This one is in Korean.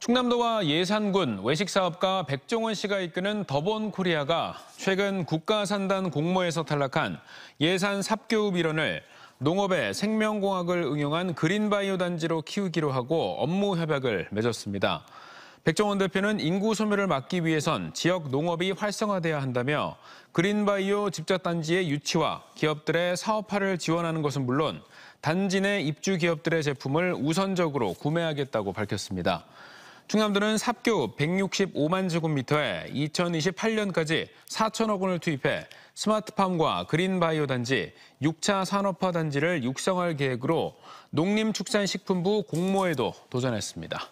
충남도와 예산군 외식사업가 백종원 씨가 이끄는 더본 코리아가 최근 국가산단 공모에서 탈락한 예산 삽교읍 일원을 농업에 생명공학을 응용한 그린바이오 단지로 키우기로 하고 업무 협약을 맺었습니다. 백종원 대표는 인구 소멸을 막기 위해선 지역 농업이 활성화돼야 한다며 그린바이오 집자단지의 유치와 기업들의 사업화를 지원하는 것은 물론 단지 내 입주 기업들의 제품을 우선적으로 구매하겠다고 밝혔습니다. 충남도는 삽교 165만 제곱미터에 2028년까지 4천억 원을 투입해 스마트팜과 그린바이오 단지, 6차 산업화 단지를 육성할 계획으로 농림축산식품부 공모에도 도전했습니다.